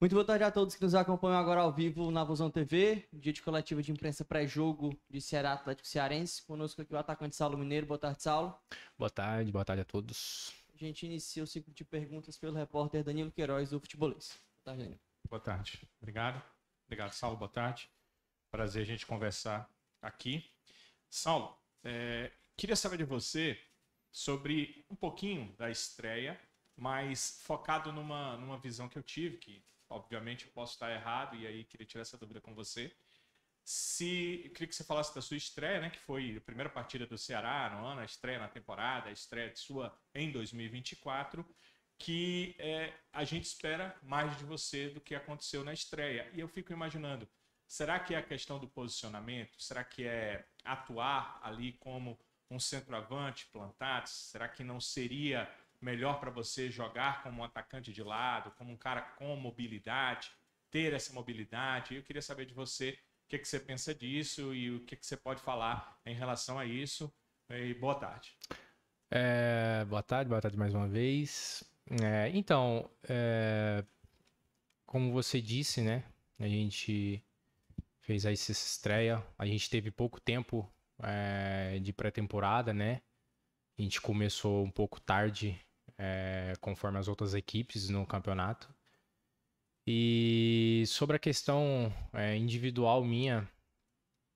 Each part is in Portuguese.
Muito boa tarde a todos que nos acompanham agora ao vivo na Vozão TV, dia de coletiva de imprensa pré-jogo de Ceará Atlético Cearense. Conosco aqui o atacante Saulo Mineiro. Boa tarde, Saulo. Boa tarde, boa tarde a todos. A gente inicia o ciclo de perguntas pelo repórter Danilo Queiroz, do Futebolês. Boa tarde, Danilo. Boa tarde. Obrigado. Obrigado, Saulo. Boa tarde. Prazer a gente conversar aqui. Saulo, é, queria saber de você sobre um pouquinho da estreia, mas focado numa, numa visão que eu tive, que obviamente eu posso estar errado, e aí queria tirar essa dúvida com você. Se, eu queria que você falasse da sua estreia, né, que foi a primeira partida do Ceará no ano, a estreia na temporada, a estreia de sua em 2024, que é, a gente espera mais de você do que aconteceu na estreia. E eu fico imaginando, Será que é a questão do posicionamento? Será que é atuar ali como um centroavante, plantado? Será que não seria melhor para você jogar como um atacante de lado, como um cara com mobilidade, ter essa mobilidade? Eu queria saber de você o que, que você pensa disso e o que, que você pode falar em relação a isso. E boa tarde. É, boa tarde, boa tarde mais uma vez. É, então, é, como você disse, né? A gente fez aí essa estreia. A gente teve pouco tempo é, de pré-temporada, né? A gente começou um pouco tarde, é, conforme as outras equipes no campeonato. E sobre a questão é, individual minha,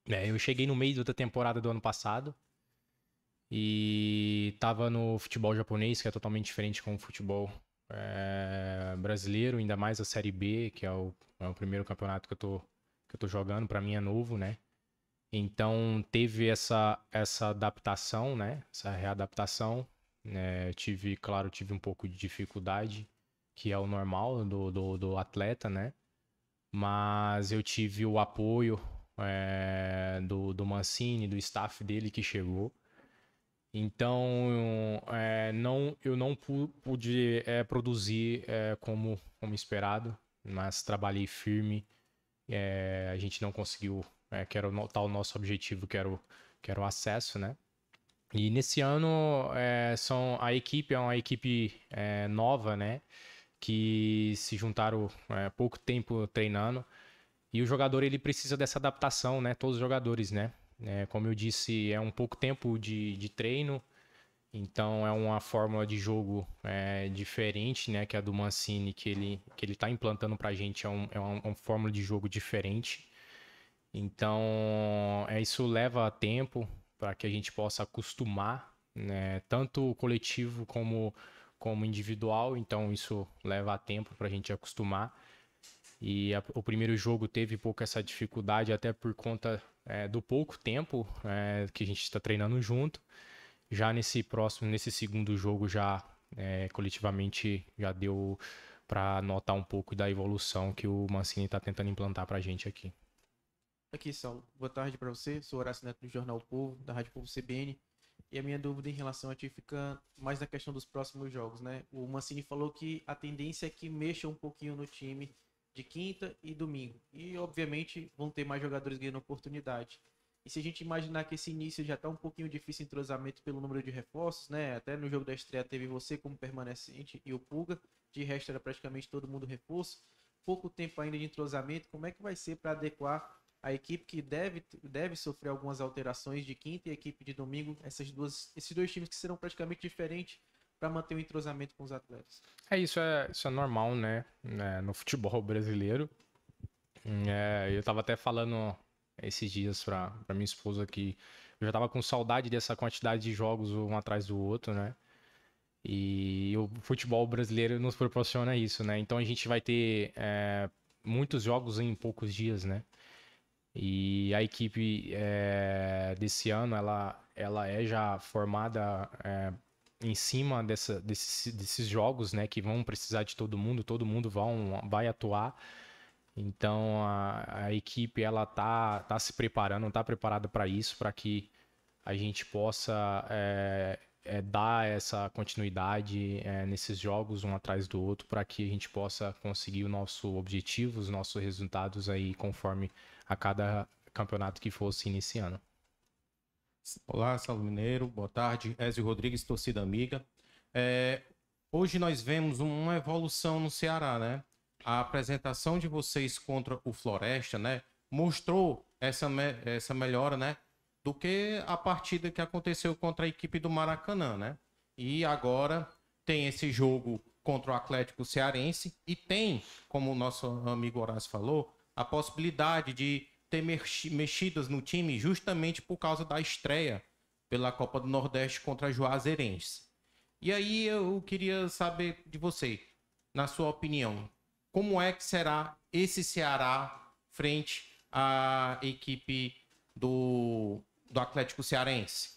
né, eu cheguei no meio da temporada do ano passado e tava no futebol japonês, que é totalmente diferente com o futebol é, brasileiro, ainda mais a Série B, que é o, é o primeiro campeonato que eu tô eu tô jogando, para mim é novo, né? Então teve essa, essa adaptação, né? Essa readaptação. Né? Tive, claro, tive um pouco de dificuldade, que é o normal do, do, do atleta, né? Mas eu tive o apoio é, do, do Mancini, do staff dele que chegou. Então, é, não, eu não pude é, produzir é, como, como esperado, mas trabalhei firme é, a gente não conseguiu, é, que era o, tal tá o nosso objetivo, que era o, que era o acesso, né? E nesse ano é, são a equipe é uma equipe é, nova, né? Que se juntaram é, pouco tempo treinando e o jogador ele precisa dessa adaptação, né? Todos os jogadores, né? É, como eu disse, é um pouco tempo de, de treino, então é uma fórmula de jogo é, diferente, né? Que é a do Mancini, que ele, que ele tá implantando a gente. É, um, é uma, uma, fórmula de jogo diferente. Então, é, isso leva tempo para que a gente possa acostumar, né? Tanto o coletivo como, como individual. Então, isso leva tempo para a gente acostumar. E a, o primeiro jogo teve pouco essa dificuldade, até por conta é, do pouco tempo é, que a gente está treinando junto já nesse próximo, nesse segundo jogo já é, coletivamente já deu para notar um pouco da evolução que o Mancini está tentando implantar para a gente aqui. Aqui, Saulo. Boa tarde para você. Sou Horácio Neto do Jornal Povo, da Rádio Povo CBN. E a minha dúvida em relação a ti fica mais na questão dos próximos jogos, né? O Mancini falou que a tendência é que mexa um pouquinho no time de quinta e domingo. E, obviamente, vão ter mais jogadores ganhando oportunidade. E se a gente imaginar que esse início já está um pouquinho difícil em entrosamento pelo número de reforços, né? Até no jogo da estreia teve você como permanecente e o Pulga, de resto era praticamente todo mundo reforço. Pouco tempo ainda de entrosamento, como é que vai ser para adequar a equipe que deve, deve sofrer algumas alterações de quinta e a equipe de domingo, essas duas, esses dois times que serão praticamente diferentes para manter o entrosamento com os atletas? É isso, é, isso é normal, né? É, no futebol brasileiro. É, eu estava até falando esses dias pra, pra minha esposa que eu já tava com saudade dessa quantidade de jogos um atrás do outro, né? E o futebol brasileiro nos proporciona isso, né? Então a gente vai ter é, muitos jogos em poucos dias, né? E a equipe é, desse ano, ela, ela é já formada é, em cima dessa, desse, desses jogos, né? Que vão precisar de todo mundo, todo mundo vão, vai atuar. Então a, a equipe ela tá, tá se preparando, tá preparada para isso, para que a gente possa é, é, dar essa continuidade é, nesses jogos um atrás do outro, para que a gente possa conseguir o nosso objetivo, os nossos resultados aí conforme a cada campeonato que fosse iniciando. Olá, Saulo Mineiro, boa tarde. Ezio Rodrigues, torcida amiga. É, hoje nós vemos uma evolução no Ceará, né? a apresentação de vocês contra o Floresta, né, mostrou essa, me essa melhora, né, do que a partida que aconteceu contra a equipe do Maracanã, né? E agora tem esse jogo contra o Atlético Cearense e tem, como o nosso amigo Horácio falou, a possibilidade de ter mexidas no time justamente por causa da estreia pela Copa do Nordeste contra a Juazeirense. E aí eu queria saber de você, na sua opinião, como é que será esse Ceará frente à equipe do, do Atlético Cearense?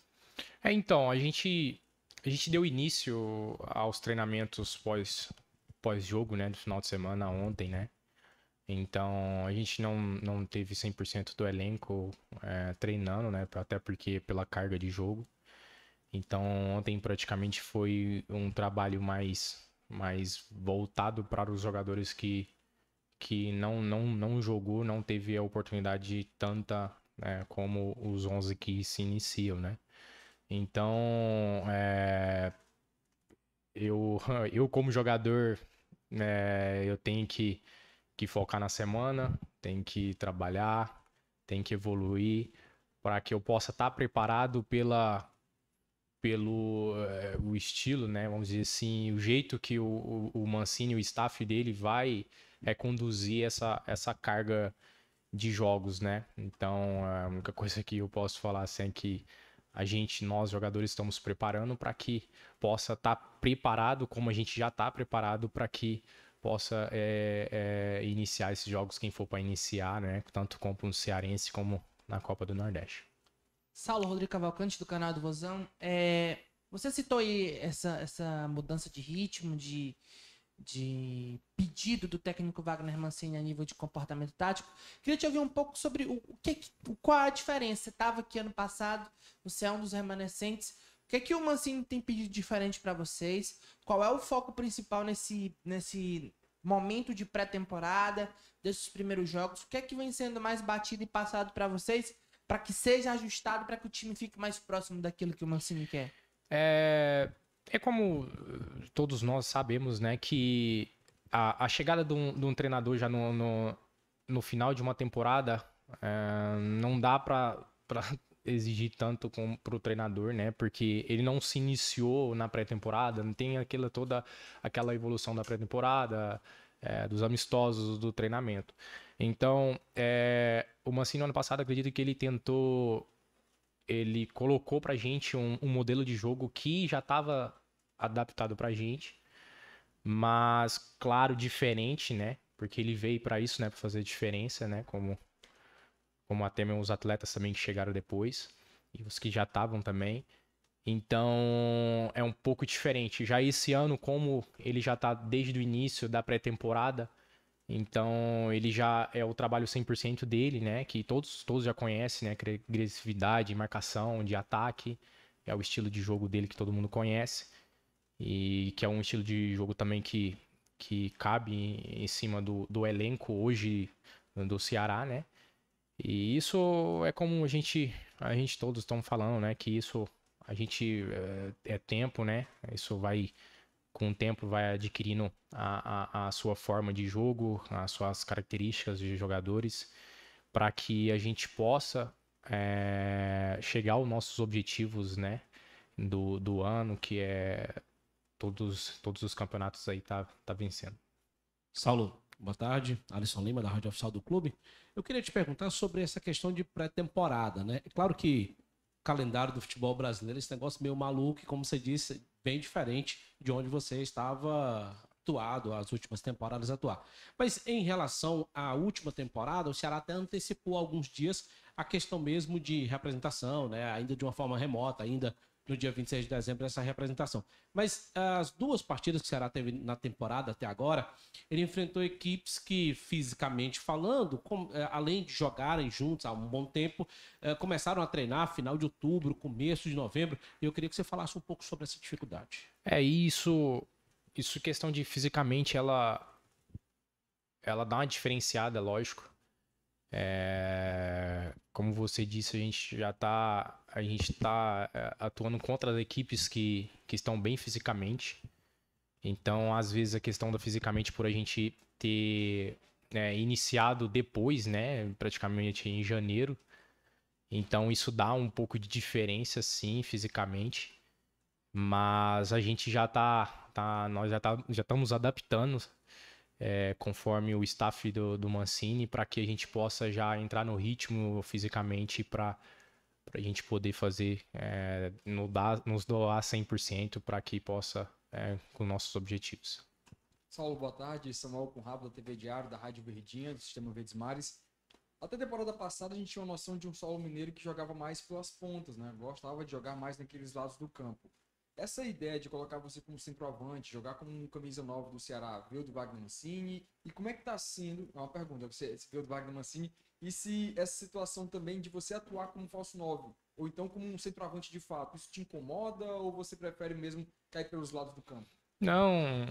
É, então, a gente, a gente deu início aos treinamentos pós, pós-jogo, né, do final de semana ontem, né? Então, a gente não, não teve 100% do elenco é, treinando, né? Até porque pela carga de jogo. Então, ontem praticamente foi um trabalho mais mas voltado para os jogadores que, que não, não, não jogou, não teve a oportunidade tanta né, como os 11 que se iniciam, né? Então, é, eu, eu como jogador, é, eu tenho que, que focar na semana, tenho que trabalhar, tenho que evoluir para que eu possa estar tá preparado pela pelo eh, o estilo, né? Vamos dizer assim, o jeito que o, o, o Mancini, o staff dele vai é, conduzir essa, essa carga de jogos, né? Então, a única coisa que eu posso falar assim, é que a gente, nós jogadores, estamos preparando para que possa estar tá preparado, como a gente já está preparado, para que possa é, é, iniciar esses jogos, quem for para iniciar, né? Tanto como um cearense como na Copa do Nordeste. Saulo Rodrigo Cavalcante, do canal do Vozão. É, você citou aí essa, essa mudança de ritmo, de, de pedido do técnico Wagner Mancini a nível de comportamento tático. Queria te ouvir um pouco sobre o, o que, qual a diferença. Você estava aqui ano passado, você é um dos remanescentes. O que, é que o Mancini tem pedido diferente para vocês? Qual é o foco principal nesse, nesse momento de pré-temporada, desses primeiros jogos? O que é que vem sendo mais batido e passado para vocês? para que seja ajustado, para que o time fique mais próximo daquilo que o Mancini quer? É, é como eh, todos nós sabemos, né, que a, a chegada de um, de um, treinador já no, no, no final de uma temporada é, não dá para exigir tanto com, o treinador, né? Porque ele não se iniciou na pré-temporada, não tem aquela toda aquela evolução da pré-temporada, é, dos amistosos, do treinamento. Então, é, o Mancini, no ano passado, acredito que ele tentou. Ele colocou pra gente um, um modelo de jogo que já estava adaptado pra gente, mas, claro, diferente, né? Porque ele veio para isso, né? Pra fazer diferença, né? Como, como até mesmo os atletas também que chegaram depois e os que já estavam também. Então é um pouco diferente. Já esse ano, como ele já está desde o início da pré-temporada, então, ele já é o trabalho 100% dele, né? Que todos, todos já conhecem, né? Agressividade, marcação, de ataque. É o estilo de jogo dele que todo mundo conhece. E que é um estilo de jogo também que, que cabe em cima do, do elenco hoje do Ceará, né? E isso é como a gente, a gente todos estão falando, né? Que isso a gente é, é tempo, né? Isso vai com o tempo vai adquirindo a, a, a sua forma de jogo, as suas características de jogadores, para que a gente possa é, chegar aos nossos objetivos, né? Do, do ano, que é todos, todos os campeonatos aí tá, tá vencendo. Saulo, boa tarde. Alisson Lima, da Rádio Oficial do Clube. Eu queria te perguntar sobre essa questão de pré-temporada, né? É claro que calendário do futebol brasileiro, esse negócio meio maluco, como você disse, bem diferente de onde você estava atuado, as últimas temporadas atuar. Mas em relação à última temporada, o Ceará até antecipou alguns dias a questão mesmo de representação, né? ainda de uma forma remota, ainda no dia 26 de dezembro essa representação. Mas as duas partidas que o Ceará teve na temporada até agora, ele enfrentou equipes que, fisicamente falando, com, eh, além de jogarem juntos há um bom tempo, eh, começaram a treinar final de outubro, começo de novembro. E eu queria que você falasse um pouco sobre essa dificuldade. É isso. Isso questão de fisicamente ela ela dá uma diferenciada, lógico. É, como você disse, a gente já está a gente tá é, atuando contra as equipes que, que estão bem fisicamente. Então, às vezes a questão da fisicamente por a gente ter é, iniciado depois, né, praticamente em janeiro. Então isso dá um pouco de diferença, sim, fisicamente. Mas a gente já está tá nós já, tá, já estamos adaptando é, conforme o staff do, do Mancini, para que a gente possa já entrar no ritmo fisicamente para a gente poder fazer, é, no dar, nos doar 100% para que possa é, com nossos objetivos. Saulo, boa tarde. Samuel Conrado da TV Diário, da Rádio Verdinha, do Sistema Verdes Mares. Até a temporada passada a gente tinha uma noção de um solo mineiro que jogava mais pelas pontas, né? Gostava de jogar mais naqueles lados do campo essa ideia de colocar você como centroavante, jogar como um camisa nova do Ceará, viu do Wagner Mancini, e como é que tá sendo, é uma pergunta, você viu do Wagner Mancini, e se essa situação também de você atuar como falso novo ou então como um centroavante de fato, isso te incomoda, ou você prefere mesmo cair pelos lados do campo? Não,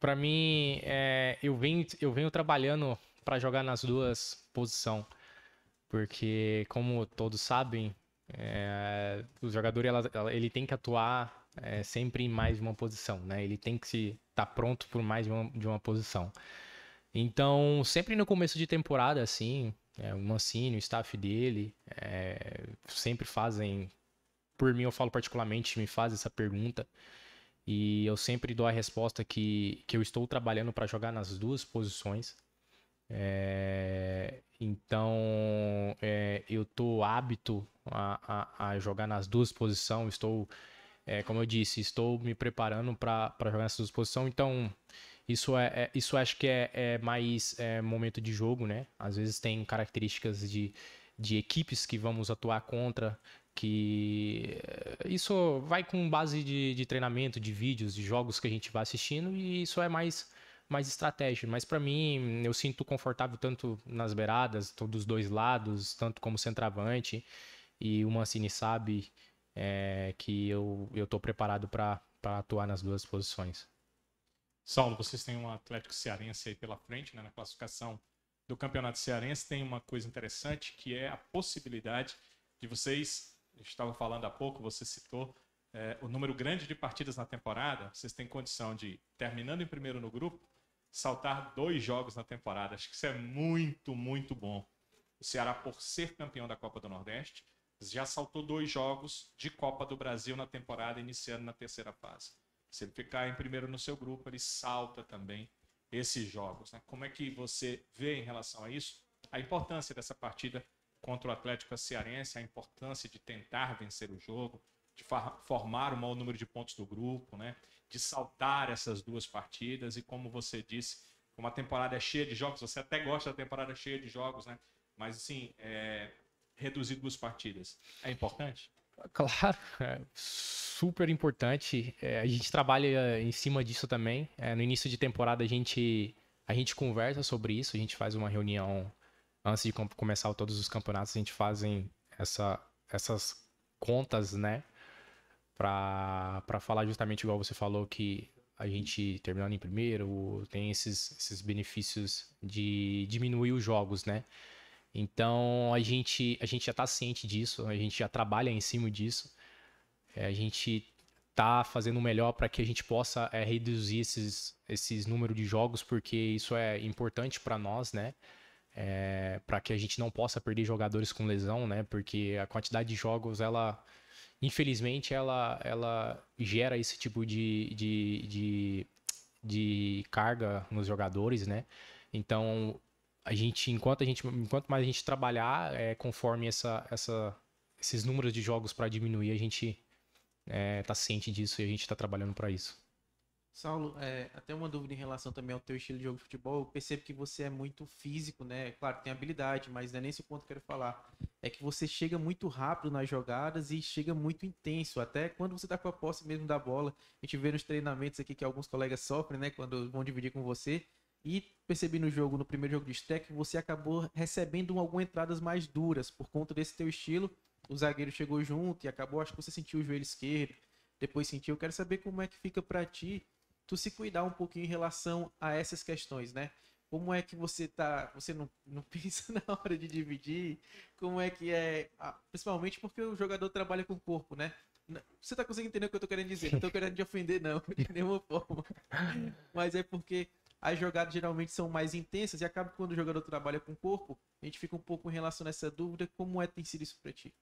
para mim, é, eu, venho, eu venho trabalhando para jogar nas duas posições, porque como todos sabem, é, o jogador ela, ele tem que atuar é, sempre em mais de uma posição, né? Ele tem que estar tá pronto por mais de uma, de uma, posição. Então, sempre no começo de temporada, assim, é, o Mancini, o staff dele, é, sempre fazem. Por mim, eu falo particularmente, me faz essa pergunta. E eu sempre dou a resposta que, que eu estou trabalhando para jogar nas duas posições. É, então é, eu tô hábito a, a, a, jogar nas duas posições. Estou, é, como eu disse, estou me preparando para jogar nessas duas posições. Então isso é, é isso acho que é, é mais é, momento de jogo, né? Às vezes tem características de, de equipes que vamos atuar contra que isso vai com base de, de treinamento, de vídeos, de jogos que a gente vai assistindo e isso é mais mais estratégia. Mas para mim, eu sinto confortável tanto nas beiradas, dos dois lados, tanto como centroavante. E o Mancini sabe é, que eu, eu tô preparado para atuar nas duas posições. Saulo, vocês têm um Atlético Cearense aí pela frente, né, na classificação do Campeonato Cearense. Tem uma coisa interessante que é a possibilidade de vocês, estava falando há pouco, você citou é, o número grande de partidas na temporada, vocês têm condição de, terminando em primeiro no grupo, saltar dois jogos na temporada. Acho que isso é muito, muito bom. O Ceará, por ser campeão da Copa do Nordeste, já saltou dois jogos de Copa do Brasil na temporada, iniciando na terceira fase. Se ele ficar em primeiro no seu grupo, ele salta também esses jogos. Né? Como é que você vê em relação a isso? A importância dessa partida contra o Atlético Cearense, a importância de tentar vencer o jogo, de formar o maior número de pontos do grupo, né? de saltar essas duas partidas. E como você disse, uma temporada é cheia de jogos, você até gosta da temporada cheia de jogos, né? Mas assim, é... reduzir duas partidas é importante? Claro, é super importante. É, a gente trabalha em cima disso também. É, no início de temporada a gente, a gente conversa sobre isso, a gente faz uma reunião antes de começar todos os campeonatos, a gente fazem essa, essas contas, né? para falar justamente igual você falou que a gente terminando em primeiro tem esses, esses benefícios de diminuir os jogos, né? Então a gente, a gente já está ciente disso, a gente já trabalha em cima disso, é, a gente tá fazendo o melhor para que a gente possa é, reduzir esses, esses número de jogos, porque isso é importante para nós, né? É, para que a gente não possa perder jogadores com lesão, né? Porque a quantidade de jogos ela infelizmente, ela, ela gera esse tipo de, de, de, de carga nos jogadores, né? Então, a gente, enquanto, a gente, enquanto mais a gente trabalhar é, conforme essa, essa, esses números de jogos para diminuir, a gente é, tá ciente disso e a gente está trabalhando para isso. Saulo, é, até uma dúvida em relação também ao teu estilo de jogo de futebol. Eu percebo que você é muito físico, né? Claro, tem habilidade, mas não é nesse ponto que eu quero falar. É que você chega muito rápido nas jogadas e chega muito intenso. Até quando você tá com a posse mesmo da bola. A gente vê nos treinamentos aqui que alguns colegas sofrem, né? Quando vão dividir com você. E percebi no jogo, no primeiro jogo de stack, você acabou recebendo algumas entradas mais duras por conta desse teu estilo. O zagueiro chegou junto e acabou, acho que você sentiu o joelho esquerdo, depois sentiu. Eu quero saber como é que fica para ti tu se cuidar um pouquinho em relação a essas questões, né? Como é que você tá. Você não, não pensa na hora de dividir? Como é que é. Principalmente porque o jogador trabalha com o corpo, né? Você tá conseguindo entender o que eu tô querendo dizer? Não tô querendo te ofender, não, de nenhuma forma. Mas é porque as jogadas geralmente são mais intensas e acaba quando o jogador trabalha com o corpo, a gente fica um pouco em relação a essa dúvida, como é que tem sido isso pra ti?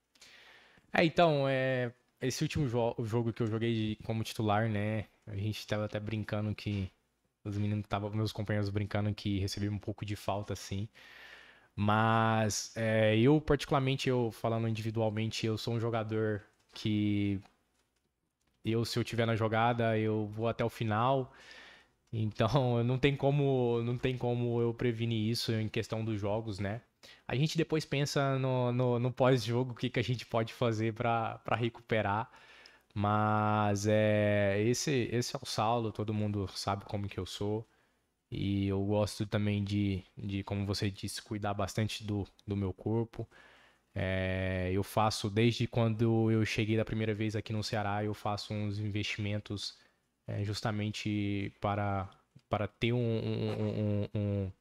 É, então, é, esse último jo jogo que eu joguei como titular, né, a gente tava até brincando que. Os meninos meus companheiros brincando que recebi um pouco de falta, assim. Mas é, eu, particularmente, eu falando individualmente, eu sou um jogador que eu, se eu tiver na jogada, eu vou até o final. Então, não tem como, não tem como eu prevenir isso em questão dos jogos, né? A gente depois pensa no, no, no pós-jogo o que, que a gente pode fazer para recuperar. Mas é esse, esse é o Saulo, todo mundo sabe como que eu sou. E eu gosto também de, de como você disse, cuidar bastante do, do meu corpo. É, eu faço, desde quando eu cheguei da primeira vez aqui no Ceará, eu faço uns investimentos é, justamente para, para ter um, um, um,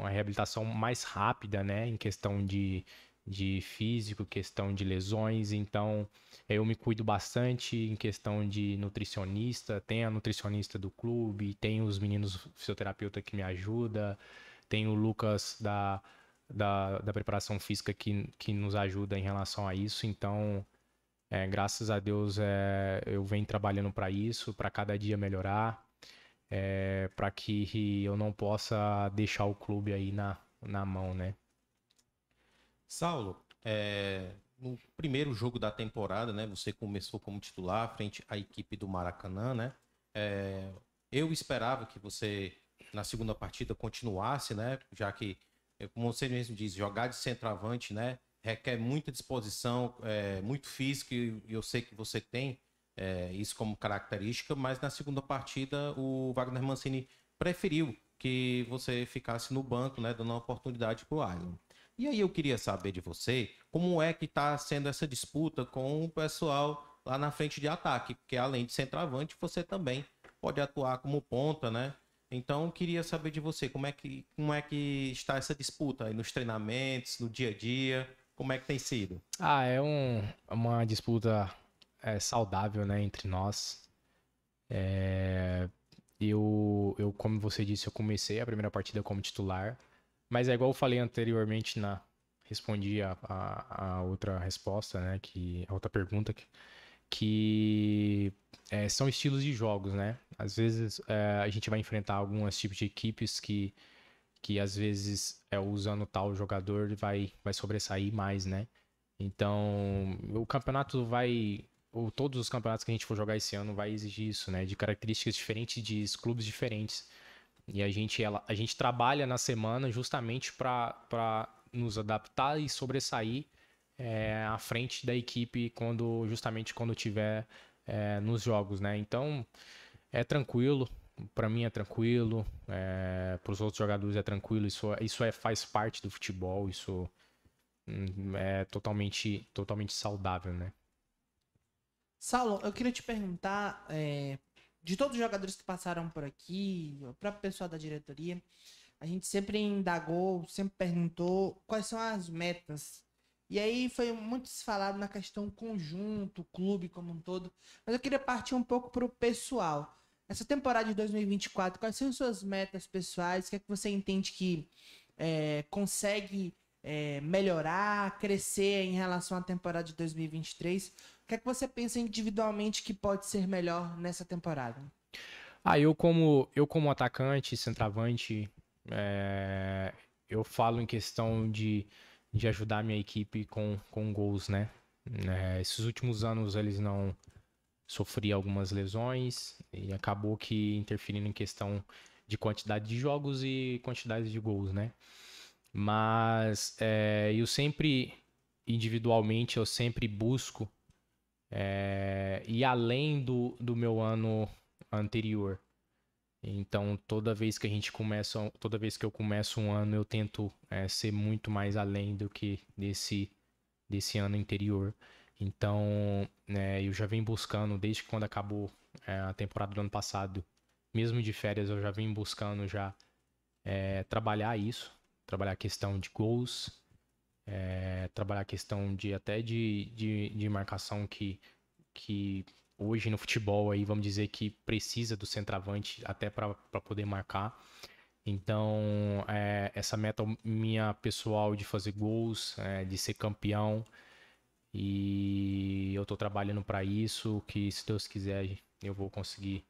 uma reabilitação mais rápida, né? Em questão de, de físico, questão de lesões, então eu me cuido bastante em questão de nutricionista, tem a nutricionista do clube, tem os meninos fisioterapeuta que me ajuda, tem o Lucas da, da, da preparação física que, que nos ajuda em relação a isso, então é, graças a Deus é, eu venho trabalhando para isso, para cada dia melhorar, é, para que eu não possa deixar o clube aí na, na mão, né? Saulo, é, no primeiro jogo da temporada, né, você começou como titular frente à equipe do Maracanã, né? É, eu esperava que você na segunda partida continuasse, né? Já que, é, como você mesmo diz, jogar de centroavante, né? Requer muita disposição, é, muito físico, e eu sei que você tem é, isso como característica, mas na segunda partida o Wagner Mancini preferiu que você ficasse no banco, né? Dando uma oportunidade para o Island. E aí eu queria saber de você como é que está sendo essa disputa com o pessoal lá na frente de ataque, porque além de centroavante, você também pode atuar como ponta, né? Então queria saber de você como é que como é que está essa disputa aí nos treinamentos, no dia a dia, como é que tem sido? Ah, é um, é uma disputa é, saudável, né, entre nós. É, eu, eu, como você disse, eu comecei a primeira partida como titular. Mas é igual eu falei anteriormente na né? respondi a, a, a outra resposta, né? Que a outra pergunta que, que é, são estilos de jogos, né? Às vezes é, a gente vai enfrentar alguns tipos de equipes que que às vezes é usando tal jogador vai vai sobressair mais, né? Então, o campeonato vai. Ou todos os campeonatos que a gente for jogar esse ano vai exigir isso, né? De características diferentes de clubes diferentes. E a gente, ela, a gente trabalha na semana justamente para nos adaptar e sobressair é, à frente da equipe quando justamente quando tiver é, nos jogos, né? Então é tranquilo, para mim é tranquilo, é, eh, para os outros jogadores é tranquilo. Isso, isso é faz parte do futebol, isso hum, é totalmente totalmente saudável, né? Saulo, eu queria te perguntar é, de todos os jogadores que passaram por aqui, o próprio pessoal da diretoria, a gente sempre indagou, sempre perguntou quais são as metas. E aí foi muito falado na questão conjunto, clube como um todo, mas eu queria partir um pouco para o pessoal. Essa temporada de 2024, quais são as suas metas pessoais? O que é que você entende que é, consegue é, melhorar, crescer em relação à temporada de 2023? que é que você pensa individualmente que pode ser melhor nessa temporada? Ah, eu como, eu como atacante, centroavante, é, eu falo em questão de, de ajudar minha equipe com, com gols, né? É, esses últimos anos eles não sofriam algumas lesões e acabou que interferindo em questão de quantidade de jogos e quantidade de gols, né? Mas é, eu sempre, individualmente, eu sempre busco é, e além do, do meu ano anterior. Então, toda vez que a gente começa, toda vez que eu começo um ano, eu tento é, ser muito mais além do que desse, desse ano anterior. Então, é, eu já vim buscando, desde quando acabou é, a temporada do ano passado, mesmo de férias, eu já vim buscando já é, trabalhar isso, trabalhar a questão de gols, é, trabalhar a questão de até de, de, de marcação que, que hoje no futebol aí vamos dizer que precisa do centroavante até para poder marcar. Então é, essa meta minha pessoal de fazer gols, é, de ser campeão e eu estou trabalhando para isso. Que se Deus quiser eu vou conseguir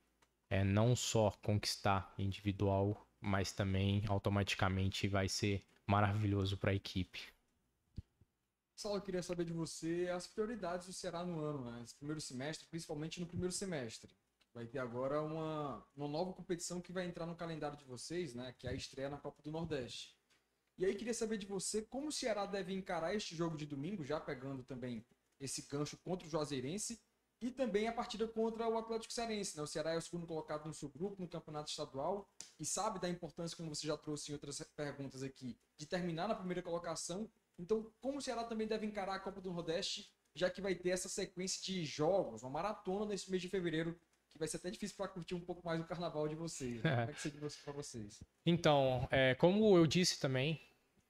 é, não só conquistar individual, mas também automaticamente vai ser maravilhoso para a equipe. Saulo, eu queria saber de você as prioridades do Ceará no ano, né? Esse primeiro semestre, principalmente no primeiro semestre. Vai ter agora uma, uma nova competição que vai entrar no calendário de vocês, né? Que é a estreia na Copa do Nordeste. E aí queria saber de você como o Ceará deve encarar este jogo de domingo, já pegando também esse cancho contra o Juazeirense e também a partida contra o Atlético Cearense. Né? O Ceará é o segundo colocado no seu grupo no Campeonato Estadual e sabe da importância, como você já trouxe em outras perguntas aqui, de terminar na primeira colocação então, como o Ceará também deve encarar a Copa do Nordeste, já que vai ter essa sequência de jogos, uma maratona nesse mês de fevereiro, que vai ser até difícil para curtir um pouco mais o carnaval de vocês. Né? É. Como é que seria para vocês? Então, é, como eu disse também,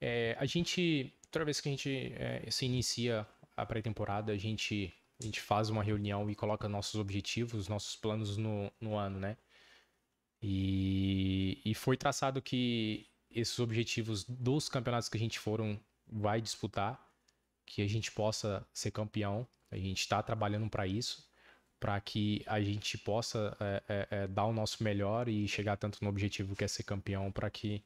é, a gente, toda vez que a gente é, se inicia a pré-temporada, a gente, a gente faz uma reunião e coloca nossos objetivos, nossos planos no, no ano, né? E, e foi traçado que esses objetivos dos campeonatos que a gente foram vai disputar, que a gente possa ser campeão. A gente está trabalhando para isso, para que a gente possa é, é, é, dar o nosso melhor e chegar tanto no objetivo que é ser campeão, para que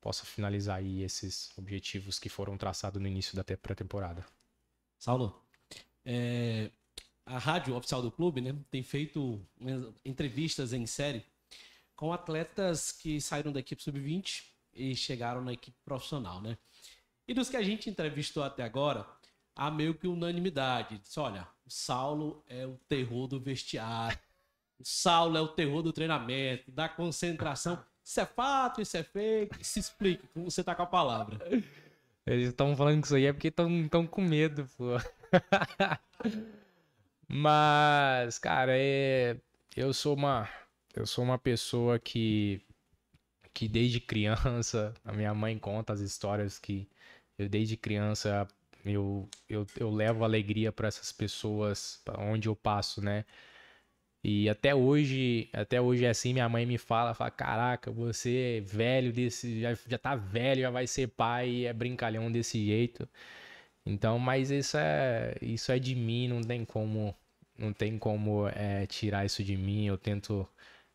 possa finalizar aí esses objetivos que foram traçados no início da pré-temporada. Saulo, é, a rádio oficial do clube né, tem feito entrevistas em série com atletas que saíram da equipe sub-20 e chegaram na equipe profissional, né? E dos que a gente entrevistou até agora, há meio que unanimidade. Diz, olha, o Saulo é o terror do vestiário. O Saulo é o terror do treinamento, da concentração. Isso é fato, isso é fake. Se explique como você tá com a palavra. Eles estão falando que isso aí é porque estão com medo, pô. Mas, cara, é... eu sou uma eu sou uma pessoa que que desde criança a minha mãe conta as histórias que eu desde criança eu, eu, eu levo alegria para essas pessoas onde eu passo, né? E até hoje, até hoje é assim, minha mãe me fala, fala, caraca, você é velho desse, já, já tá velho, já vai ser pai, é brincalhão desse jeito. Então, mas isso é, isso é de mim, não tem como, não tem como é, tirar isso de mim. Eu tento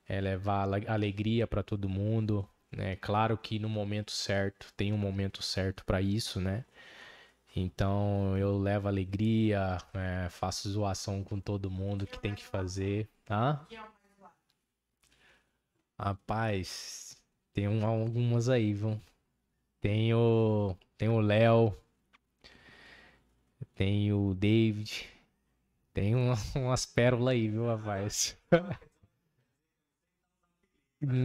é, levar alegria para todo mundo, né? Claro que no momento certo, tem um momento certo para isso, né? Então eu levo alegria, é, faço zoação com todo mundo que tem que fazer. tá Rapaz, tem um, algumas aí, vão. Tem o. Tem o Léo. Tem o David. Tem uma umas pérolas aí, viu, rapaz?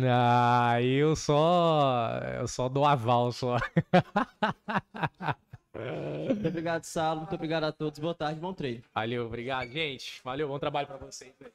Ah, eu só. Eu só dou aval só. Muito obrigado, Salo. Muito obrigado a todos. Boa tarde, bom treino. Valeu, obrigado, gente. Valeu, bom trabalho para vocês. Né?